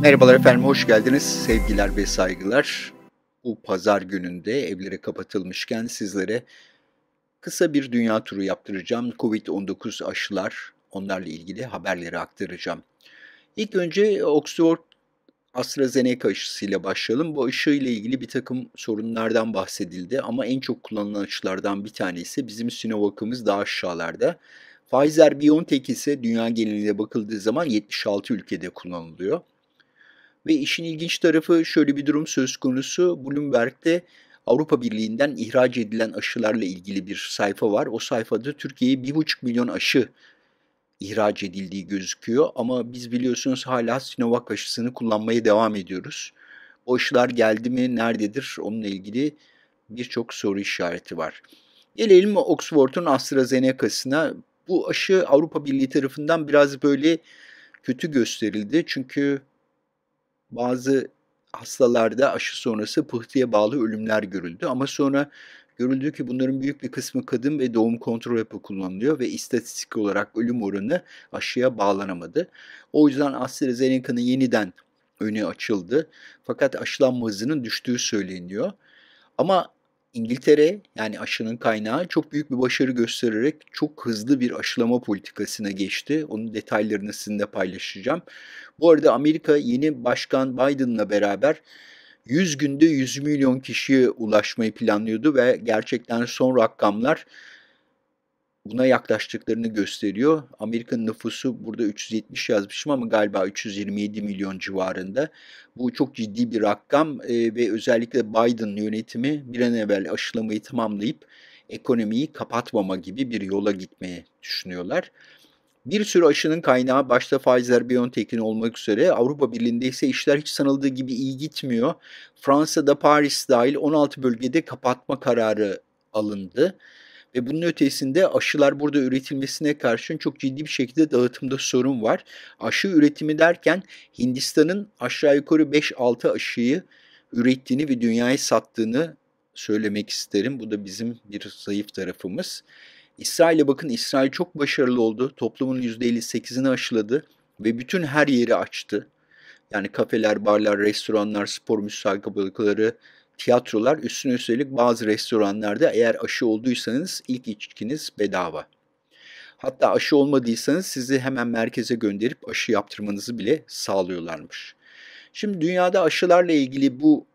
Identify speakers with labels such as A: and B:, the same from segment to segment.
A: Merhabalar efendim, hoş geldiniz. Sevgiler ve saygılar. Bu pazar gününde evlere kapatılmışken sizlere kısa bir dünya turu yaptıracağım. Covid-19 aşılar, onlarla ilgili haberleri aktaracağım. İlk önce Oxford AstraZeneca aşısıyla başlayalım. Bu aşı ile ilgili bir takım sorunlardan bahsedildi ama en çok kullanılan aşılardan bir tanesi bizim Sinovac'ımız daha aşağılarda. Pfizer BioNTech ise dünya genelinde bakıldığı zaman 76 ülkede kullanılıyor. Ve işin ilginç tarafı şöyle bir durum söz konusu. Bloomberg'de Avrupa Birliği'nden ihraç edilen aşılarla ilgili bir sayfa var. O sayfada Türkiye'ye 1,5 milyon aşı ihraç edildiği gözüküyor. Ama biz biliyorsunuz hala Sinovac aşısını kullanmaya devam ediyoruz. O aşılar geldi mi, nerededir onunla ilgili birçok soru işareti var. Gelelim Oxford'un AstraZeneca'sına. Bu aşı Avrupa Birliği tarafından biraz böyle kötü gösterildi. Çünkü bazı hastalarda aşı sonrası pıhtıya bağlı ölümler görüldü. Ama sonra görüldü ki bunların büyük bir kısmı kadın ve doğum kontrol hapı kullanılıyor ve istatistik olarak ölüm oranı aşıya bağlanamadı. O yüzden AstraZeneca'nın yeniden önü açıldı. Fakat aşılanma hızının düştüğü söyleniyor. Ama İngiltere yani aşının kaynağı çok büyük bir başarı göstererek çok hızlı bir aşılama politikasına geçti. Onun detaylarını sizinle paylaşacağım. Bu arada Amerika yeni başkan Biden'la beraber 100 günde 100 milyon kişiye ulaşmayı planlıyordu ve gerçekten son rakamlar buna yaklaştıklarını gösteriyor. Amerika'nın nüfusu burada 370 yazmışım ama galiba 327 milyon civarında. Bu çok ciddi bir rakam e, ve özellikle Biden yönetimi bir an evvel aşılamayı tamamlayıp ekonomiyi kapatmama gibi bir yola gitmeye düşünüyorlar. Bir sürü aşının kaynağı başta Pfizer-BioNTech'in olmak üzere Avrupa Birliği'nde ise işler hiç sanıldığı gibi iyi gitmiyor. Fransa'da Paris dahil 16 bölgede kapatma kararı alındı. E bunun ötesinde aşılar burada üretilmesine karşın çok ciddi bir şekilde dağıtımda sorun var. Aşı üretimi derken Hindistan'ın aşağı yukarı 5-6 aşıyı ürettiğini ve dünyaya sattığını söylemek isterim. Bu da bizim bir zayıf tarafımız. İsrail'e bakın İsrail çok başarılı oldu. Toplumun %58'ini aşıladı ve bütün her yeri açtı. Yani kafeler, barlar, restoranlar, spor müsabakaları, tiyatrolar üstüne üstelik bazı restoranlarda eğer aşı olduysanız ilk içkiniz bedava. Hatta aşı olmadıysanız sizi hemen merkeze gönderip aşı yaptırmanızı bile sağlıyorlarmış. Şimdi dünyada aşılarla ilgili bu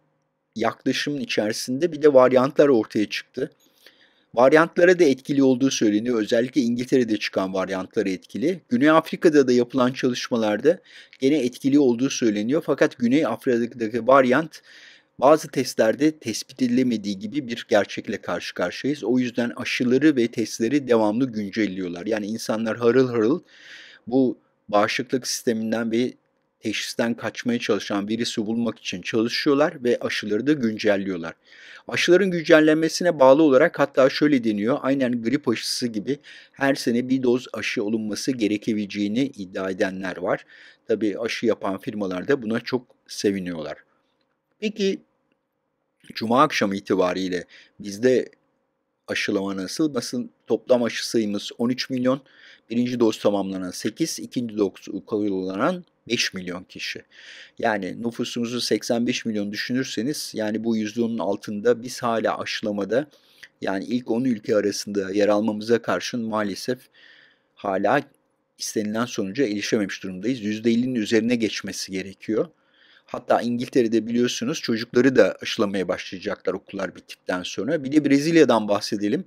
A: yaklaşımın içerisinde bir de varyantlar ortaya çıktı. Varyantlara da etkili olduğu söyleniyor. Özellikle İngiltere'de çıkan varyantlara etkili. Güney Afrika'da da yapılan çalışmalarda gene etkili olduğu söyleniyor. Fakat Güney Afrika'daki varyant bazı testlerde tespit edilemediği gibi bir gerçekle karşı karşıyayız. O yüzden aşıları ve testleri devamlı güncelliyorlar. Yani insanlar harıl harıl bu bağışıklık sisteminden ve teşhisten kaçmaya çalışan virüsü bulmak için çalışıyorlar ve aşıları da güncelliyorlar. Aşıların güncellenmesine bağlı olarak hatta şöyle deniyor, aynen grip aşısı gibi her sene bir doz aşı olunması gerekebileceğini iddia edenler var. Tabii aşı yapan firmalar da buna çok seviniyorlar. Peki Cuma akşamı itibariyle bizde aşılama nasıl? Basın toplam aşı sayımız 13 milyon. Birinci doz tamamlanan 8, ikinci doz uygulanan 5 milyon kişi. Yani nüfusumuzu 85 milyon düşünürseniz yani bu %10'un altında biz hala aşılamada yani ilk 10 ülke arasında yer almamıza karşın maalesef hala istenilen sonuca erişememiş durumdayız. %50'nin üzerine geçmesi gerekiyor. Hatta İngiltere'de biliyorsunuz çocukları da aşılamaya başlayacaklar okullar bittikten sonra. Bir de Brezilya'dan bahsedelim.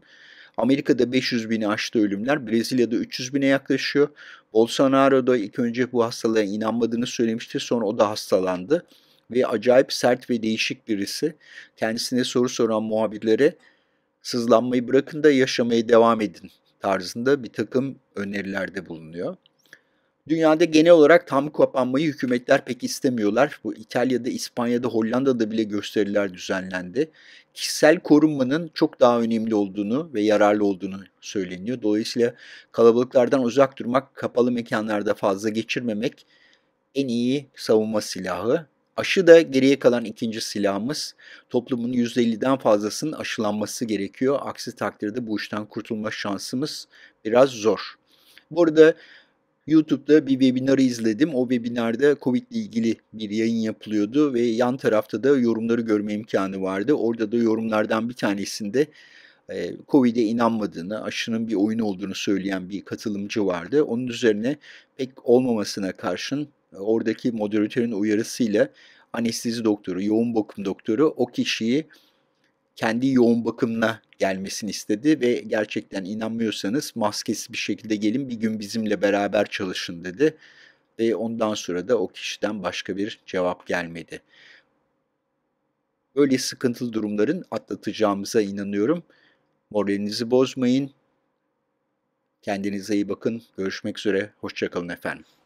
A: Amerika'da 500 bini aştı ölümler. Brezilya'da 300 bine yaklaşıyor. Bolsonaro da ilk önce bu hastalığa inanmadığını söylemişti. Sonra o da hastalandı. Ve acayip sert ve değişik birisi. Kendisine soru soran muhabirlere sızlanmayı bırakın da yaşamaya devam edin tarzında bir takım önerilerde bulunuyor. Dünyada genel olarak tam kapanmayı hükümetler pek istemiyorlar. Bu İtalya'da, İspanya'da, Hollanda'da bile gösteriler düzenlendi. Kişisel korunmanın çok daha önemli olduğunu ve yararlı olduğunu söyleniyor. Dolayısıyla kalabalıklardan uzak durmak, kapalı mekanlarda fazla geçirmemek en iyi savunma silahı. Aşı da geriye kalan ikinci silahımız. Toplumun %50'den fazlasının aşılanması gerekiyor. Aksi takdirde bu işten kurtulma şansımız biraz zor. Burada YouTube'da bir webinarı izledim. O webinarda Covid ile ilgili bir yayın yapılıyordu ve yan tarafta da yorumları görme imkanı vardı. Orada da yorumlardan bir tanesinde e, Covid'e inanmadığını, aşının bir oyun olduğunu söyleyen bir katılımcı vardı. Onun üzerine pek olmamasına karşın e, oradaki moderatörün uyarısıyla anestezi doktoru, yoğun bakım doktoru o kişiyi kendi yoğun bakımına gelmesini istedi ve gerçekten inanmıyorsanız maskesiz bir şekilde gelin bir gün bizimle beraber çalışın dedi. Ve ondan sonra da o kişiden başka bir cevap gelmedi. Böyle sıkıntılı durumların atlatacağımıza inanıyorum. Moralinizi bozmayın. Kendinize iyi bakın. Görüşmek üzere. Hoşçakalın efendim.